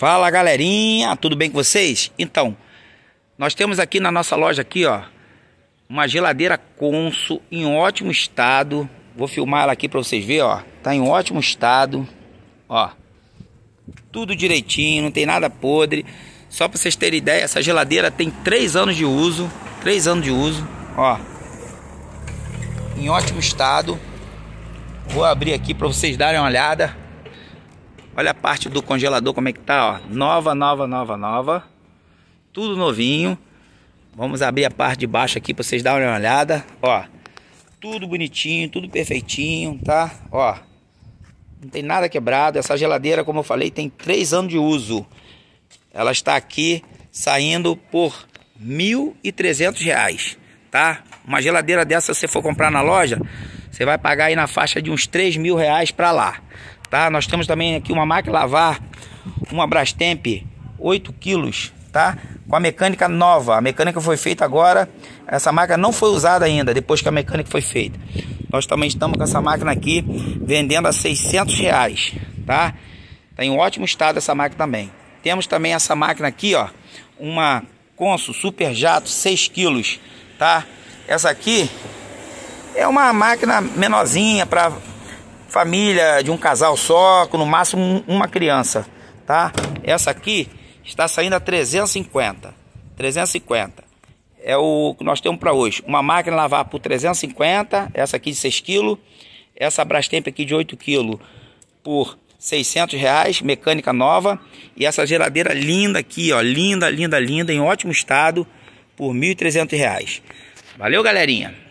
Fala galerinha, tudo bem com vocês? Então, nós temos aqui na nossa loja aqui, ó, uma geladeira Consul em ótimo estado. Vou filmar ela aqui para vocês verem, ó. Tá em ótimo estado. Ó. Tudo direitinho, não tem nada podre. Só para vocês terem ideia, essa geladeira tem 3 anos de uso, 3 anos de uso, ó. Em ótimo estado. Vou abrir aqui para vocês darem uma olhada. Olha a parte do congelador como é que tá, ó. Nova, nova, nova, nova. Tudo novinho. Vamos abrir a parte de baixo aqui para vocês darem uma olhada, ó. Tudo bonitinho, tudo perfeitinho, tá? Ó. Não tem nada quebrado. Essa geladeira, como eu falei, tem 3 anos de uso. Ela está aqui saindo por R$ reais, tá? Uma geladeira dessa, se você for comprar na loja, você vai pagar aí na faixa de uns 3 mil reais para lá tá? Nós temos também aqui uma máquina lavar, uma Brastemp, 8 quilos, tá? Com a mecânica nova, a mecânica foi feita agora, essa máquina não foi usada ainda, depois que a mecânica foi feita. Nós também estamos com essa máquina aqui, vendendo a 600 reais, tá? Tá em ótimo estado essa máquina também. Temos também essa máquina aqui, ó, uma Consul Super Jato 6 quilos, tá? Essa aqui é uma máquina menorzinha para família de um casal só, com no máximo uma criança, tá? Essa aqui está saindo a 350. 350. É o que nós temos para hoje. Uma máquina lavar por 350, essa aqui de 6 kg, essa Brastemp aqui de 8 kg por 600 reais, mecânica nova, e essa geladeira linda aqui, ó, linda, linda, linda, em ótimo estado, por 1.300 reais. Valeu, galerinha!